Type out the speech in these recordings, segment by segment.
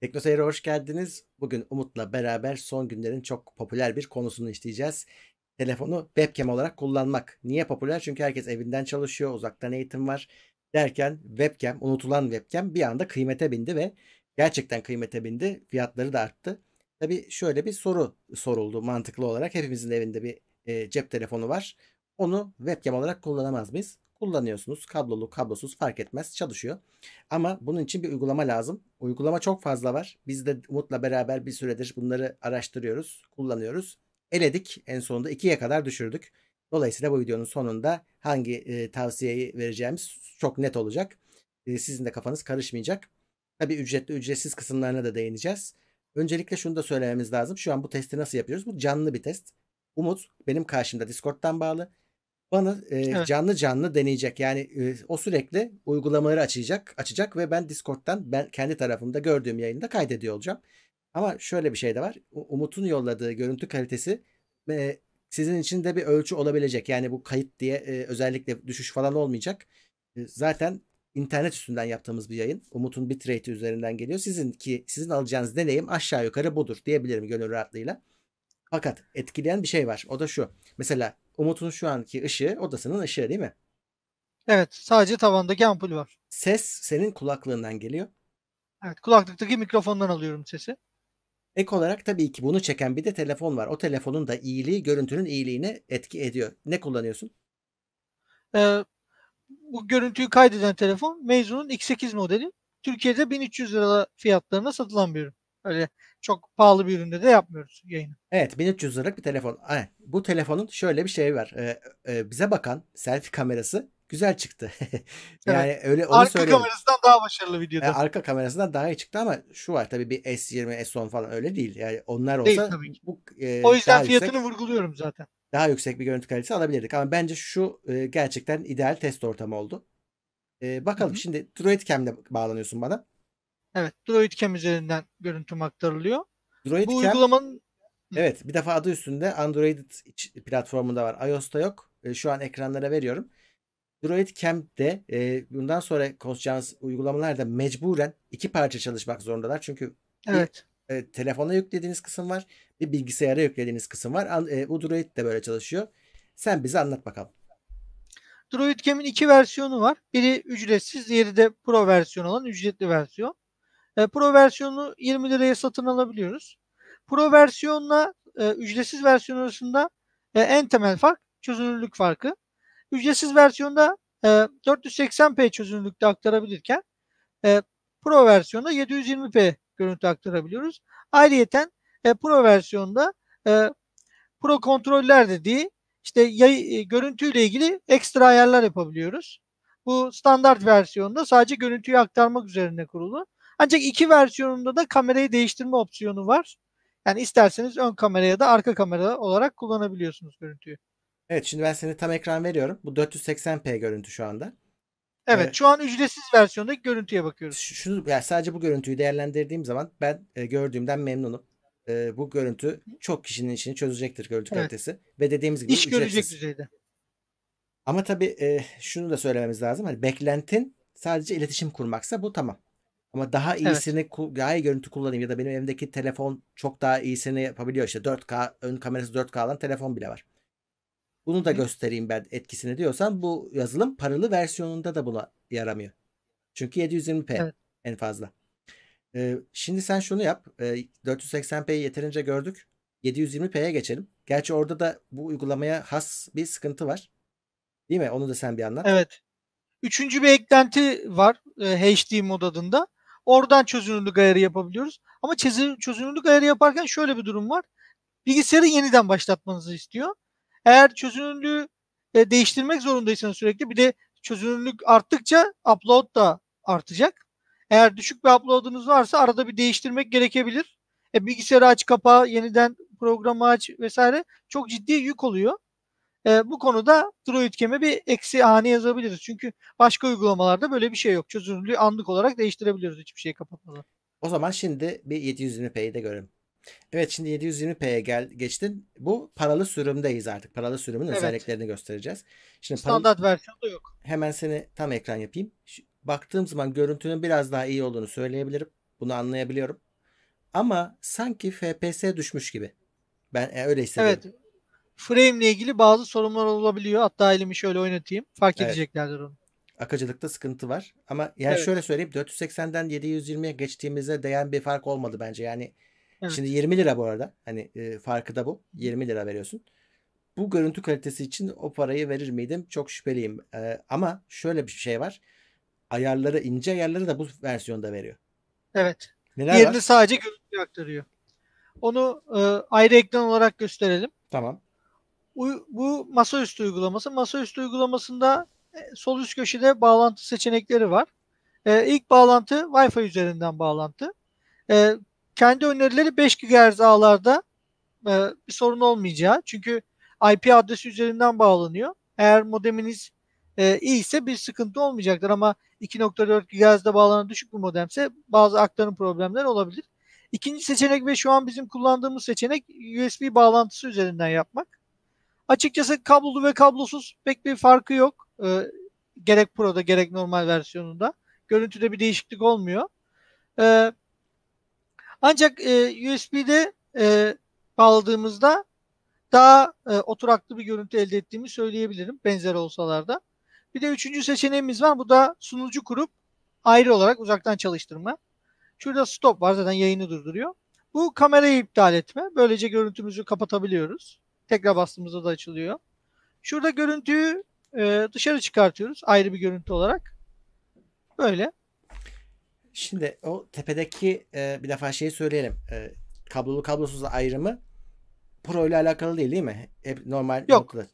Teknoseyir'e hoş geldiniz. Bugün Umut'la beraber son günlerin çok popüler bir konusunu işleyeceğiz. Telefonu webcam olarak kullanmak. Niye popüler? Çünkü herkes evinden çalışıyor, uzaktan eğitim var. Derken webcam, unutulan webcam bir anda kıymete bindi ve gerçekten kıymete bindi. Fiyatları da arttı. Tabi şöyle bir soru soruldu mantıklı olarak. Hepimizin evinde bir e, cep telefonu var. Onu webcam olarak kullanamaz mıyız? kullanıyorsunuz. Kablolu, kablosuz fark etmez çalışıyor. Ama bunun için bir uygulama lazım. Uygulama çok fazla var. Biz de Umut'la beraber bir süredir bunları araştırıyoruz, kullanıyoruz. Eledik en sonunda 2'ye kadar düşürdük. Dolayısıyla bu videonun sonunda hangi e, tavsiyeyi vereceğimiz çok net olacak. E, sizin de kafanız karışmayacak. Tabii ücretli ücretsiz kısımlarına da değineceğiz. Öncelikle şunu da söylememiz lazım. Şu an bu testi nasıl yapıyoruz? Bu canlı bir test. Umut benim karşımda Discord'dan bağlı bana e, evet. canlı canlı deneyecek. Yani e, o sürekli uygulamaları açacak, açacak ve ben Discord'dan ben kendi tarafımda gördüğüm yayında kaydediyor olacağım. Ama şöyle bir şey de var. Umut'un yolladığı görüntü kalitesi e, sizin için de bir ölçü olabilecek. Yani bu kayıt diye e, özellikle düşüş falan olmayacak. E, zaten internet üstünden yaptığımız bir yayın. Umut'un bitrate üzerinden geliyor. Sizin ki sizin alacağınız deneyim aşağı yukarı budur diyebilirim gönül rahatlığıyla. Fakat etkileyen bir şey var. O da şu. Mesela Umut'un şu anki ışığı odasının ışığı değil mi? Evet. Sadece tavandaki ampul var. Ses senin kulaklığından geliyor. Evet. Kulaklıktaki mikrofondan alıyorum sesi. Ek olarak tabii ki bunu çeken bir de telefon var. O telefonun da iyiliği görüntünün iyiliğine etki ediyor. Ne kullanıyorsun? Ee, bu görüntüyü kaydeden telefon Meizu'nun X8 modeli. Türkiye'de 1300 lira fiyatlarına satılan bir ürün. Öyle çok pahalı bir üründe de yapmıyoruz yayını. Evet 1300 liralık bir telefon. Evet bu telefonun şöyle bir şeyi var. E, e, bize bakan selfie kamerası güzel çıktı. yani evet. öyle onu arka kamerasından daha başarılı videoda. Yani e, arka kamerasından daha iyi çıktı ama şu var tabii bir S20, S10 falan öyle değil. Yani onlar olsa değil, tabii bu e, O yüzden fiyatını yüksek, vurguluyorum zaten. Daha yüksek bir görüntü kalitesi alabilirdik ama bence şu e, gerçekten ideal test ortamı oldu. E, bakalım Hı-hı. şimdi Droid Cam'le bağlanıyorsun bana. Evet, Droid Cam üzerinden görüntüm aktarılıyor. Droid Bu Cam, uygulamanın Evet bir defa adı üstünde Android platformunda var. iOS'ta yok. E, şu an ekranlara veriyorum. Droid Camp'de e, bundan sonra konuşacağımız uygulamalarda mecburen iki parça çalışmak zorundalar. Çünkü evet. bir, e, telefona yüklediğiniz kısım var. Bir bilgisayara yüklediğiniz kısım var. bu e, Droid de böyle çalışıyor. Sen bize anlat bakalım. Droid Cam'in iki versiyonu var. Biri ücretsiz, diğeri de Pro versiyonu olan ücretli versiyon. Pro versiyonu 20 liraya satın alabiliyoruz. Pro versiyonla e, ücretsiz versiyon arasında e, en temel fark çözünürlük farkı. Ücretsiz versiyonda e, 480p çözünürlükte aktarabilirken e, Pro versiyonda 720p görüntü aktarabiliyoruz. Ayrıyeten e, Pro versiyonda e, Pro kontroller dediği işte yay, e, görüntüyle ilgili ekstra ayarlar yapabiliyoruz. Bu standart versiyonda sadece görüntüyü aktarmak üzerine kurulu. Ancak iki versiyonunda da kamerayı değiştirme opsiyonu var. Yani isterseniz ön kamera ya da arka kamera olarak kullanabiliyorsunuz görüntüyü. Evet şimdi ben seni tam ekran veriyorum. Bu 480p görüntü şu anda. Evet, ee, şu an ücretsiz versiyondaki görüntüye bakıyoruz. Şu, yani sadece bu görüntüyü değerlendirdiğim zaman ben e, gördüğümden memnunum. E, bu görüntü çok kişinin işini çözecektir görüntü evet. kalitesi. Ve dediğimiz gibi İş ücretsiz. görecek düzeyde. Ama tabii e, şunu da söylememiz lazım. Hani beklentin sadece iletişim kurmaksa bu tamam. Ama daha iyisini evet. daha iyi görüntü kullanayım ya da benim evimdeki telefon çok daha iyisini yapabiliyor. İşte 4K ön kamerası 4K olan telefon bile var. Bunu da Hı. göstereyim ben etkisini diyorsan bu yazılım paralı versiyonunda da buna yaramıyor. Çünkü 720p evet. en fazla. Ee, şimdi sen şunu yap. E, 480p'yi yeterince gördük. 720p'ye geçelim. Gerçi orada da bu uygulamaya has bir sıkıntı var. Değil mi? Onu da sen bir anlat. Evet. Üçüncü bir eklenti var e, HD mod adında. Oradan çözünürlük ayarı yapabiliyoruz. Ama çözünürlük ayarı yaparken şöyle bir durum var. Bilgisayarı yeniden başlatmanızı istiyor. Eğer çözünürlüğü e, değiştirmek zorundaysanız sürekli bir de çözünürlük arttıkça upload da artacak. Eğer düşük bir upload'unuz varsa arada bir değiştirmek gerekebilir. E, bilgisayarı aç kapa, yeniden programı aç vesaire çok ciddi yük oluyor. E, bu konuda Droid Cam'e bir eksi ani yazabiliriz. Çünkü başka uygulamalarda böyle bir şey yok. Çözünürlüğü anlık olarak değiştirebiliyoruz hiçbir şeyi kapatmadan. O zaman şimdi bir 720p'yi de görelim. Evet şimdi 720p'ye gel geçtin. Bu paralı sürümdeyiz artık. Paralı sürümün evet. özelliklerini göstereceğiz. Şimdi standart paralı... versiyonda yok. Hemen seni tam ekran yapayım. Baktığım zaman görüntünün biraz daha iyi olduğunu söyleyebilirim. Bunu anlayabiliyorum. Ama sanki FPS düşmüş gibi. Ben e, öyle hissediyorum. Evet frame ile ilgili bazı sorunlar olabiliyor. Hatta elimi şöyle oynatayım. Fark evet. edeceklerdir onu. Akıcılıkta sıkıntı var. Ama yani evet. şöyle söyleyeyim 480'den 720'ye geçtiğimizde değen bir fark olmadı bence. Yani evet. şimdi 20 lira bu arada. Hani e, farkı da bu. 20 lira veriyorsun. Bu görüntü kalitesi için o parayı verir miydim? Çok şüpheliyim. E, ama şöyle bir şey var. Ayarları ince ayarları da bu versiyonda veriyor. Evet. Neler Yerini var? sadece görüntü aktarıyor. Onu e, ayrı ekran olarak gösterelim. Tamam bu masaüstü uygulaması. Masaüstü uygulamasında e, sol üst köşede bağlantı seçenekleri var. E, ilk bağlantı Wi-Fi üzerinden bağlantı. E, kendi önerileri 5 GHz ağlarda e, bir sorun olmayacağı. Çünkü IP adresi üzerinden bağlanıyor. Eğer modeminiz e, iyi ise bir sıkıntı olmayacaktır ama 2.4 GHz'de bağlanan düşük bir modemse bazı aktarım problemleri olabilir. İkinci seçenek ve şu an bizim kullandığımız seçenek USB bağlantısı üzerinden yapmak. Açıkçası kablolu ve kablosuz pek bir farkı yok. E, gerek Pro'da gerek normal versiyonunda. Görüntüde bir değişiklik olmuyor. E, ancak e, USB'de e, bağladığımızda daha e, oturaklı bir görüntü elde ettiğimi söyleyebilirim benzer olsalar da. Bir de üçüncü seçeneğimiz var. Bu da sunucu kurup ayrı olarak uzaktan çalıştırma. Şurada stop var zaten yayını durduruyor. Bu kamerayı iptal etme. Böylece görüntümüzü kapatabiliyoruz. Tekrar bastığımızda da açılıyor. Şurada görüntüyü e, dışarı çıkartıyoruz ayrı bir görüntü olarak. Böyle. Şimdi o tepedeki e, bir defa şeyi söyleyelim. E, kablolu kablosuz ayrımı Pro ile alakalı değil değil mi? Hep normal Yok. Noktada.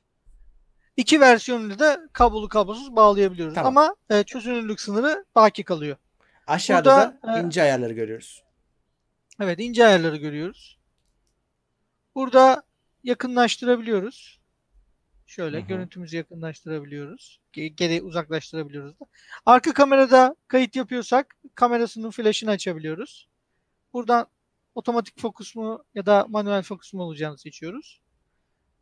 İki versiyonunu da kablolu kablosuz bağlayabiliyoruz. Tamam. Ama e, çözünürlük sınırı baki kalıyor. Aşağıda Burada, da e, ince e, ayarları görüyoruz. Evet ince ayarları görüyoruz. Burada yakınlaştırabiliyoruz. Şöyle Hı-hı. görüntümüzü yakınlaştırabiliyoruz. Geri uzaklaştırabiliyoruz da. Arka kamerada kayıt yapıyorsak kamerasının flash'ını açabiliyoruz. Buradan otomatik fokus mu ya da manuel fokus mu olacağını seçiyoruz.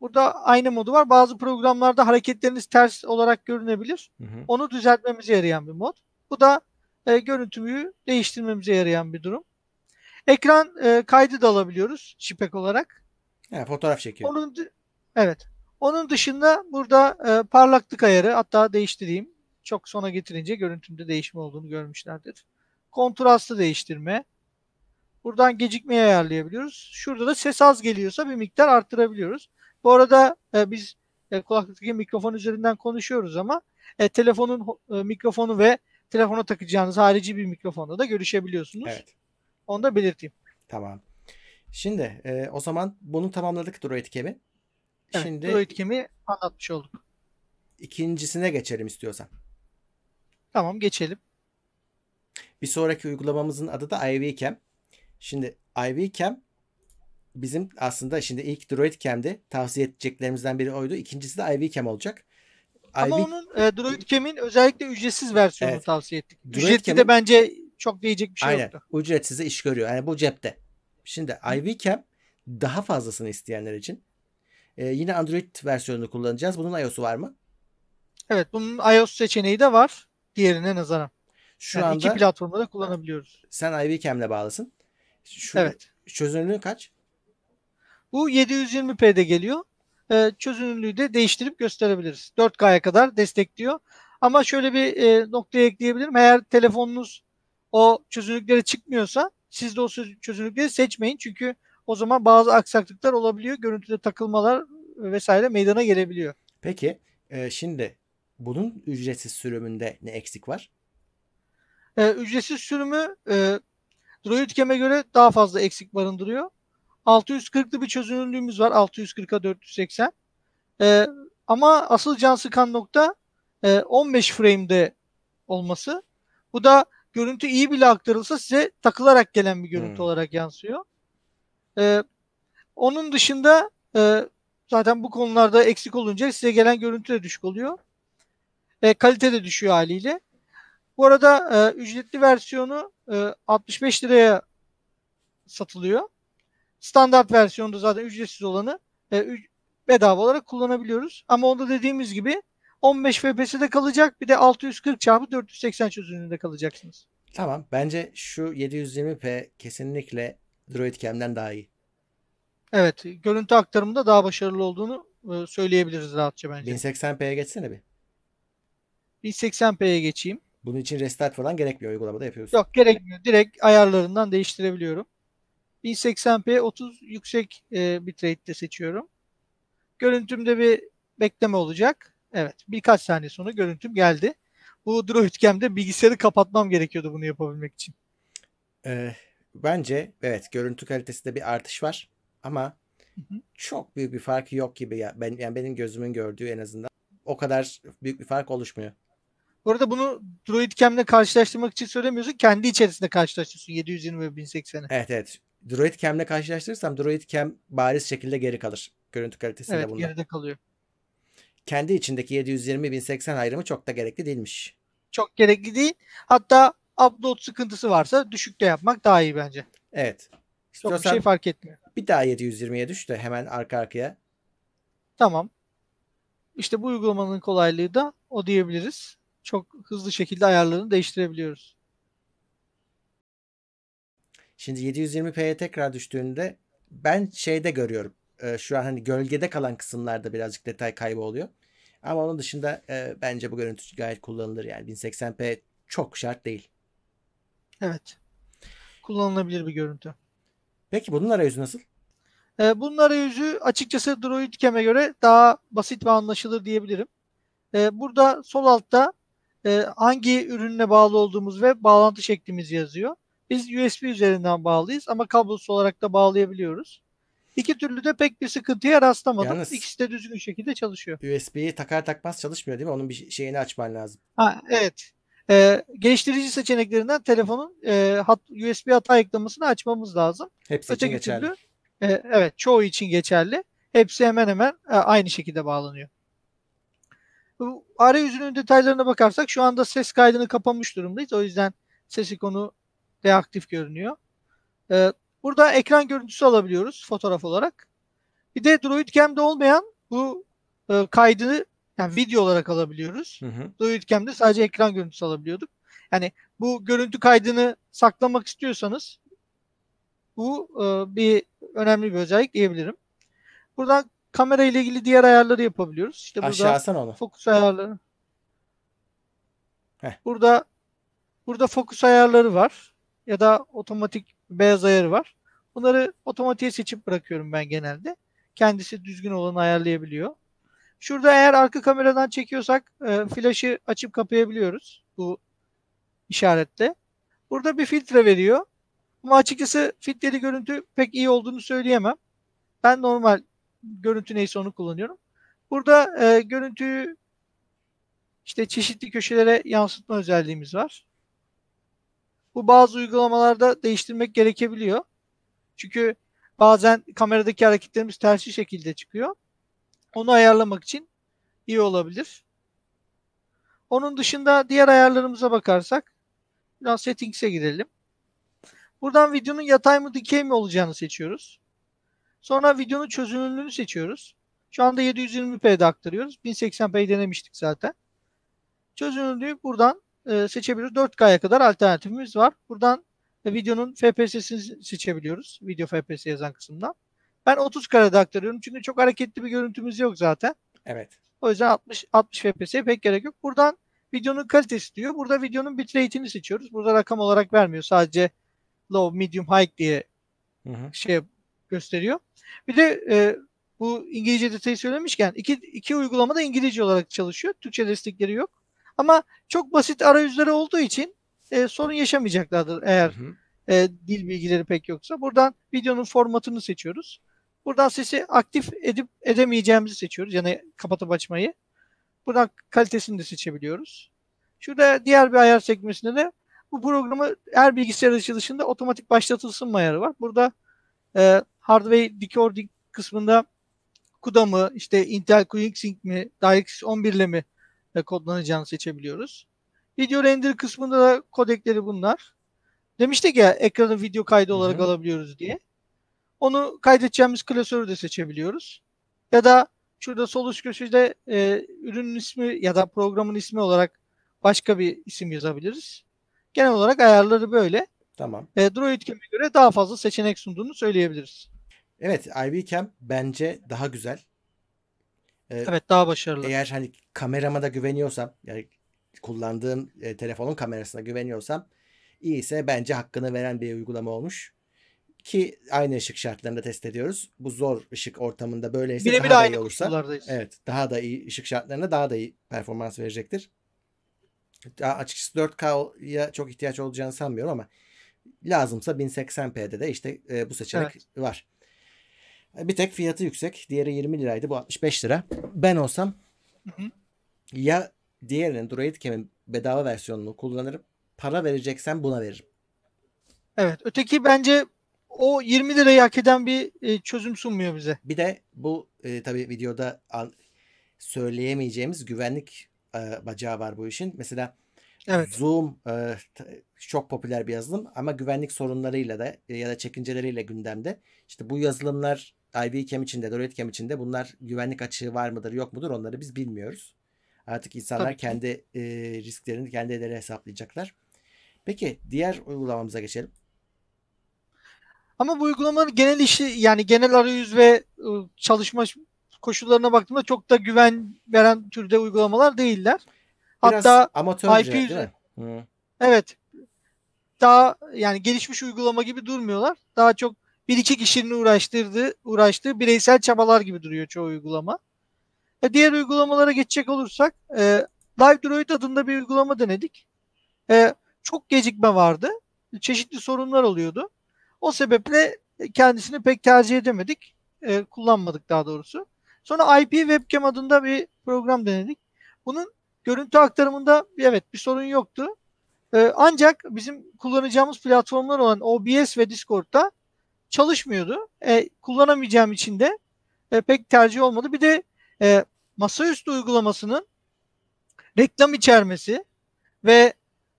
Burada aynı modu var. Bazı programlarda hareketleriniz ters olarak görünebilir. Hı hı. Onu düzeltmemize yarayan bir mod. Bu da e, görüntümü değiştirmemize yarayan bir durum. Ekran e, kaydı da alabiliyoruz JPEG olarak. Yani fotoğraf çekiyor. Onun evet. Onun dışında burada e, parlaklık ayarı hatta değişti Çok sona getirince görüntünde değişme olduğunu görmüşlerdir. Kontrastı değiştirme. Buradan gecikmeyi ayarlayabiliyoruz. Şurada da ses az geliyorsa bir miktar arttırabiliyoruz. Bu arada e, biz e, kulaklıktaki mikrofon üzerinden konuşuyoruz ama e, telefonun e, mikrofonu ve telefona takacağınız harici bir mikrofonla da görüşebiliyorsunuz. Evet. Onu da belirteyim. Tamam. Şimdi e, o zaman bunu tamamladık Droid Kemi. Evet, Şimdi Droid Kemi anlatmış olduk. İkincisine geçelim istiyorsan. Tamam geçelim. Bir sonraki uygulamamızın adı da IVCam. Şimdi IVCam bizim aslında şimdi ilk Droid Cam'de tavsiye edeceklerimizden biri oydu. İkincisi de IVCam olacak. Ama IV... onun e, Droid Cam'in özellikle ücretsiz versiyonunu evet. tavsiye ettik. Droid Ücretli de bence çok diyecek bir şey Aynen. yoktu. Ücretsize iş görüyor. Yani bu cepte. Şimdi Cam daha fazlasını isteyenler için. Ee, yine Android versiyonunu kullanacağız. Bunun iOS'u var mı? Evet bunun iOS seçeneği de var. Diğerine nazaran. Şu yani anda iki platformda da kullanabiliyoruz. Sen IVCam'le bağlısın. Şu, evet. Çözünürlüğü kaç? Bu 720p'de geliyor. Ee, çözünürlüğü de değiştirip gösterebiliriz. 4K'ya kadar destekliyor. Ama şöyle bir e, noktaya ekleyebilirim. Eğer telefonunuz o çözünürlüklere çıkmıyorsa siz de o çözünürlükleri seçmeyin çünkü o zaman bazı aksaklıklar olabiliyor. Görüntüde takılmalar vesaire meydana gelebiliyor. Peki e, şimdi bunun ücretsiz sürümünde ne eksik var? E, ücretsiz sürümü e, Droidcam'e göre daha fazla eksik barındırıyor. 640'lı bir çözünürlüğümüz var. 640'a 480. E, ama asıl can sıkan nokta e, 15 frame'de olması. Bu da görüntü iyi bile aktarılsa size takılarak gelen bir görüntü hmm. olarak yansıyor. Ee, onun dışında e, zaten bu konularda eksik olunca size gelen görüntü de düşük oluyor. E, kalite de düşüyor haliyle. Bu arada e, ücretli versiyonu e, 65 liraya satılıyor. Standart versiyonda zaten ücretsiz olanı e, bedava olarak kullanabiliyoruz. Ama onda dediğimiz gibi 15 FPS'de kalacak. Bir de 640 çarpı 480 çözünürlüğünde kalacaksınız. Tamam. Bence şu 720p kesinlikle Droid Cam'den daha iyi. Evet. Görüntü aktarımında daha başarılı olduğunu e, söyleyebiliriz rahatça bence. 1080p'ye geçsene bir. 1080p'ye geçeyim. Bunun için restart falan gerekmiyor uygulamada yapıyorsun. Yok gerekmiyor. Direkt ayarlarından değiştirebiliyorum. 1080p 30 yüksek e, bitrate'de seçiyorum. Görüntümde bir bekleme olacak. Evet birkaç saniye sonra görüntüm geldi. Bu Droidcam'de bilgisayarı kapatmam gerekiyordu bunu yapabilmek için. Ee, bence evet görüntü kalitesinde bir artış var ama hı hı. çok büyük bir fark yok gibi ya. Ben yani benim gözümün gördüğü en azından o kadar büyük bir fark oluşmuyor. Bu arada bunu Droidcam'le karşılaştırmak için söylemiyorsun. Kendi içerisinde karşılaştırıyorsun 720 ve 1080'i. Evet evet. Droidcam'le karşılaştırırsam Droidcam bariz şekilde geri kalır. Görüntü kalitesinde evet, bunda. Evet geride kalıyor kendi içindeki 720.080 ayrımı çok da gerekli değilmiş. Çok gerekli değil. Hatta upload sıkıntısı varsa düşükte yapmak daha iyi bence. Evet. İstiyorsan çok bir şey fark etmiyor. Bir daha 720'ye düş de hemen arka arkaya. Tamam. İşte bu uygulamanın kolaylığı da o diyebiliriz. Çok hızlı şekilde ayarlarını değiştirebiliyoruz. Şimdi 720p'ye tekrar düştüğünde ben şeyde görüyorum e, şu an hani gölgede kalan kısımlarda birazcık detay kaybı oluyor. Ama onun dışında e, bence bu görüntü gayet kullanılır yani 1080p çok şart değil. Evet. Kullanılabilir bir görüntü. Peki bunun arayüzü nasıl? E, bunun arayüzü açıkçası Droid göre daha basit ve anlaşılır diyebilirim. E, burada sol altta e, hangi ürününe bağlı olduğumuz ve bağlantı şeklimiz yazıyor. Biz USB üzerinden bağlıyız ama kablosuz olarak da bağlayabiliyoruz. İki türlü de pek bir sıkıntıya rastlamadım. Yalnız, İkisi de düzgün şekilde çalışıyor. USB'yi takar takmaz çalışmıyor değil mi? Onun bir şeyini açman lazım. Ha, evet. Ee, geliştirici seçeneklerinden telefonun e, hat, USB hata eklemesini açmamız lazım. Hepsi Öteki için geçerli. Türlü, e, evet çoğu için geçerli. Hepsi hemen hemen e, aynı şekilde bağlanıyor. Bu arayüzünün detaylarına bakarsak şu anda ses kaydını kapamış durumdayız. O yüzden ses ikonu deaktif görünüyor. E, Burada ekran görüntüsü alabiliyoruz fotoğraf olarak. Bir de Droid Cam'de olmayan bu e, kaydı yani video olarak alabiliyoruz. Hı hı. Droid Cam'de sadece ekran görüntüsü alabiliyorduk. Yani bu görüntü kaydını saklamak istiyorsanız bu e, bir önemli bir özellik diyebilirim. Buradan kamera ile ilgili diğer ayarları yapabiliyoruz. İşte burada fokus ayarları. Heh. Burada burada fokus ayarları var ya da otomatik beyaz ayarı var. Bunları otomatiğe seçip bırakıyorum ben genelde. Kendisi düzgün olanı ayarlayabiliyor. Şurada eğer arka kameradan çekiyorsak e, flaşı açıp kapayabiliyoruz bu işaretle. Burada bir filtre veriyor. Ama açıkçası filtreli görüntü pek iyi olduğunu söyleyemem. Ben normal görüntü neyse onu kullanıyorum. Burada e, görüntüyü işte çeşitli köşelere yansıtma özelliğimiz var. Bu bazı uygulamalarda değiştirmek gerekebiliyor. Çünkü bazen kameradaki hareketlerimiz tersi şekilde çıkıyor. Onu ayarlamak için iyi olabilir. Onun dışında diğer ayarlarımıza bakarsak biraz settings'e girelim. Buradan videonun yatay mı dikey mi olacağını seçiyoruz. Sonra videonun çözünürlüğünü seçiyoruz. Şu anda 720p'de aktarıyoruz. 1080p denemiştik zaten. Çözünürlüğü buradan e, seçebiliyoruz. 4K'ya kadar alternatifimiz var. Buradan e, videonun FPS'sini seçebiliyoruz. Video FPS yazan kısımdan. Ben 30 karede aktarıyorum çünkü çok hareketli bir görüntümüz yok zaten. Evet. O yüzden 60 60 FPS'ye pek gerek yok. Buradan videonun kalitesi diyor. Burada videonun bitrate'ini seçiyoruz. Burada rakam olarak vermiyor. Sadece low, medium, high diye hı hı. şey gösteriyor. Bir de e, bu İngilizce detayı söylemişken iki, iki uygulama da İngilizce olarak çalışıyor. Türkçe destekleri yok. Ama çok basit arayüzleri olduğu için e, sorun yaşamayacaklardır eğer hı hı. E, dil bilgileri pek yoksa. Buradan videonun formatını seçiyoruz. Buradan sesi aktif edip edemeyeceğimizi seçiyoruz. Yani kapatıp açmayı. Buradan kalitesini de seçebiliyoruz. Şurada diğer bir ayar sekmesinde de bu programı her bilgisayar açılışında otomatik başlatılsın mı ayarı var. Burada e, hardware decoding kısmında CUDA mı, işte Intel Quick Sync mi, DirectX 11 ile mi ile kodlanacağını seçebiliyoruz. Video render kısmında da kodekleri bunlar. Demiştik ya ekranı video kaydı Hı-hı. olarak alabiliyoruz diye. Onu kaydedeceğimiz klasörü de seçebiliyoruz. Ya da şurada sol üst köşede e, ürünün ismi ya da programın ismi olarak başka bir isim yazabiliriz. Genel olarak ayarları böyle. Tamam. E, Droid Cam'e göre daha fazla seçenek sunduğunu söyleyebiliriz. Evet, IBCam bence daha güzel. Ee, evet daha başarılı. eğer hani kamerama da güveniyorsam yani kullandığım e, telefonun kamerasına güveniyorsam iyiyse bence hakkını veren bir uygulama olmuş. Ki aynı ışık şartlarında test ediyoruz. Bu zor ışık ortamında böyleyse Birebir daha da iyi olursa. Evet daha da iyi ışık şartlarında daha da iyi performans verecektir. Daha açıkçası 4K'ya çok ihtiyaç olacağını sanmıyorum ama lazımsa 1080p'de de işte e, bu seçenek var. Bir tek fiyatı yüksek. Diğeri 20 liraydı. Bu 65 lira. Ben olsam hı hı. ya diğerinin Droid Droidcam'in bedava versiyonunu kullanırım. Para vereceksen buna veririm. Evet. Öteki bence o 20 lirayı hak eden bir e, çözüm sunmuyor bize. Bir de bu e, tabii videoda an, söyleyemeyeceğimiz güvenlik e, bacağı var bu işin. Mesela evet. Zoom e, çok popüler bir yazılım ama güvenlik sorunlarıyla da e, ya da çekinceleriyle gündemde. İşte bu yazılımlar IV kem içinde, Droid kem içinde bunlar güvenlik açığı var mıdır yok mudur onları biz bilmiyoruz. Artık insanlar Tabii. kendi e, risklerini kendileri hesaplayacaklar. Peki diğer uygulamamıza geçelim. Ama bu uygulamanın genel işi yani genel arayüz ve ıı, çalışma koşullarına baktığımda çok da güven veren türde uygulamalar değiller. Biraz Hatta amatörce IP değil mi? Hı. Evet. Daha yani gelişmiş uygulama gibi durmuyorlar. Daha çok bir iki kişinin uğraştırdı uğraştığı bireysel çabalar gibi duruyor çoğu uygulama. E diğer uygulamalara geçecek olursak e, Live Droid adında bir uygulama denedik. E, çok gecikme vardı. Çeşitli sorunlar oluyordu. O sebeple kendisini pek tercih edemedik. E, kullanmadık daha doğrusu. Sonra IP Webcam adında bir program denedik. Bunun görüntü aktarımında evet bir sorun yoktu. E, ancak bizim kullanacağımız platformlar olan OBS ve Discord'da çalışmıyordu. E, kullanamayacağım için de e, pek tercih olmadı. Bir de e, masaüstü uygulamasının reklam içermesi ve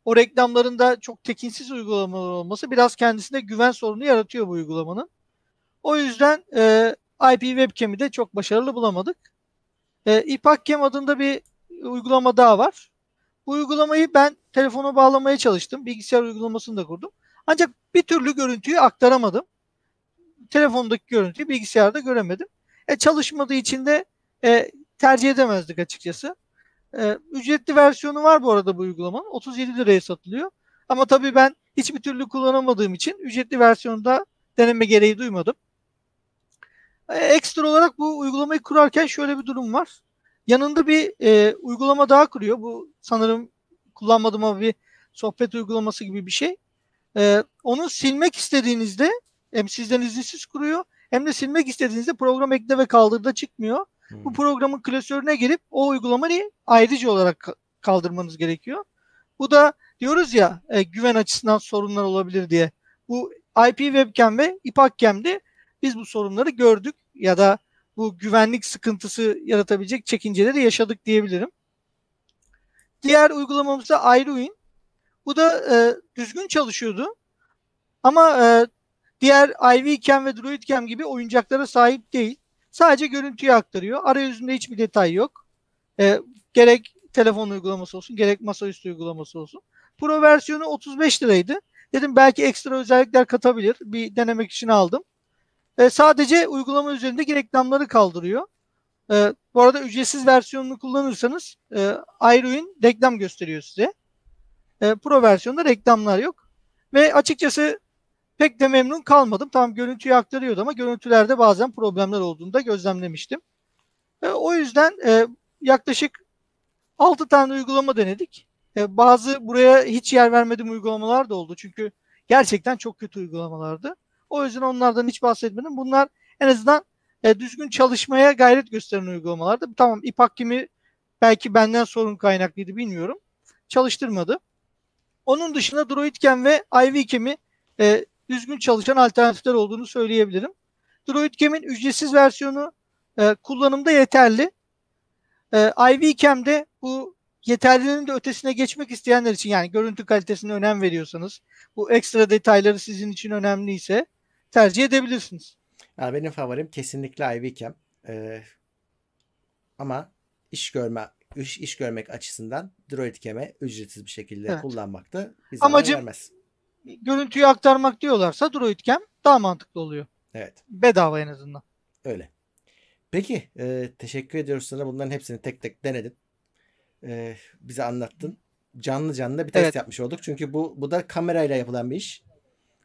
o reklamların da çok tekinsiz uygulamalar olması biraz kendisinde güven sorunu yaratıyor bu uygulamanın. O yüzden e, IP webcam'i de çok başarılı bulamadık. E, iPackCam adında bir uygulama daha var. Bu uygulamayı ben telefona bağlamaya çalıştım. Bilgisayar uygulamasını da kurdum. Ancak bir türlü görüntüyü aktaramadım telefondaki görüntüyü bilgisayarda göremedim. E, çalışmadığı için de e, tercih edemezdik açıkçası. E, ücretli versiyonu var bu arada bu uygulamanın. 37 liraya satılıyor. Ama tabii ben hiçbir türlü kullanamadığım için ücretli versiyonda deneme gereği duymadım. E, ekstra olarak bu uygulamayı kurarken şöyle bir durum var. Yanında bir e, uygulama daha kuruyor. Bu sanırım kullanmadım ama bir sohbet uygulaması gibi bir şey. E, onu silmek istediğinizde hem sizden izinsiz kuruyor hem de silmek istediğinizde program ekle ve kaldırda çıkmıyor. Hmm. Bu programın klasörüne girip o uygulamayı ayrıca olarak kaldırmanız gerekiyor. Bu da diyoruz ya e, güven açısından sorunlar olabilir diye. Bu IP webcam ve ipakcam'de biz bu sorunları gördük ya da bu güvenlik sıkıntısı yaratabilecek çekinceleri yaşadık diyebilirim. Diğer uygulamamız da iRuin. Bu da e, düzgün çalışıyordu. Ama e, Diğer IVCAM ve Droid DroidCam gibi oyuncaklara sahip değil. Sadece görüntüyü aktarıyor. Arayüzünde hiçbir detay yok. E, gerek telefon uygulaması olsun gerek masaüstü uygulaması olsun. Pro versiyonu 35 liraydı. Dedim belki ekstra özellikler katabilir. Bir denemek için aldım. E, sadece uygulama üzerindeki reklamları kaldırıyor. E, bu arada ücretsiz versiyonunu kullanırsanız e, Aero'in reklam gösteriyor size. E, Pro versiyonda reklamlar yok. Ve açıkçası pek de memnun kalmadım. Tam görüntüyü aktarıyordu ama görüntülerde bazen problemler olduğunu da gözlemlemiştim. E, o yüzden e, yaklaşık 6 tane uygulama denedik. E, bazı buraya hiç yer vermedim uygulamalar da oldu. Çünkü gerçekten çok kötü uygulamalardı. O yüzden onlardan hiç bahsetmedim. Bunlar en azından e, düzgün çalışmaya gayret gösteren uygulamalardı. Tamam İpak kimi belki benden sorun kaynaklıydı bilmiyorum. Çalıştırmadı. Onun dışında Droidcam ve IVCam'i e, düzgün çalışan alternatifler olduğunu söyleyebilirim. Droid Cam'in ücretsiz versiyonu e, kullanımda yeterli. E, IV Cam'de bu yeterliliğinin de ötesine geçmek isteyenler için yani görüntü kalitesine önem veriyorsanız bu ekstra detayları sizin için önemliyse tercih edebilirsiniz. Yani benim favorim kesinlikle IV Cam. Ee, ama iş görme iş, iş görmek açısından Droid Cam'e ücretsiz bir şekilde evet. kullanmak da bize amacım, vermez görüntüyü aktarmak diyorlarsa DroidCam daha mantıklı oluyor. Evet. Bedava en azından. Öyle. Peki e, teşekkür ediyoruz sana. Bunların hepsini tek tek denedin. E, bize anlattın. Canlı canlı bir test evet. yapmış olduk. Çünkü bu bu da kamerayla yapılan bir iş.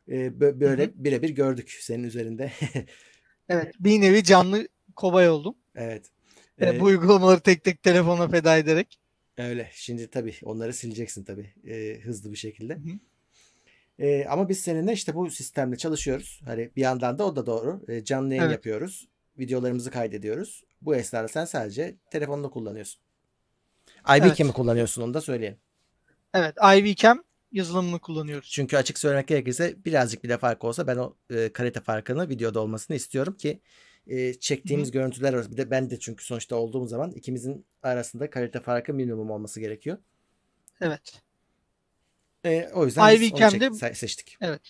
E, böyle birebir gördük senin üzerinde. evet. Bir nevi canlı kobay oldum. Evet. E, e bu uygulamaları tek tek telefona feda ederek. Öyle. Şimdi tabii onları sileceksin tabii e, hızlı bir şekilde. Hı. E, ama biz seninle işte bu sistemle çalışıyoruz. Hani bir yandan da o da doğru. E, canlı yayın evet. yapıyoruz. Videolarımızı kaydediyoruz. Bu esnada sen sadece telefonunu kullanıyorsun. IVCam'i evet. kullanıyorsun onu da söyleyelim. Evet IVCam yazılımını kullanıyoruz. Çünkü açık söylemek gerekirse birazcık bir de fark olsa ben o e, kalite farkını videoda olmasını istiyorum ki e, çektiğimiz Hı. görüntüler arası. Bir de ben de çünkü sonuçta olduğum zaman ikimizin arasında kalite farkı minimum olması gerekiyor. Evet. E, o yüzden Ivy Cam'de seçtik. Evet.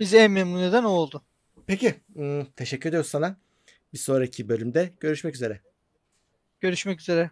Biz en memnun eden o oldu. Peki. Hmm, teşekkür ediyoruz sana. Bir sonraki bölümde görüşmek üzere. Görüşmek üzere.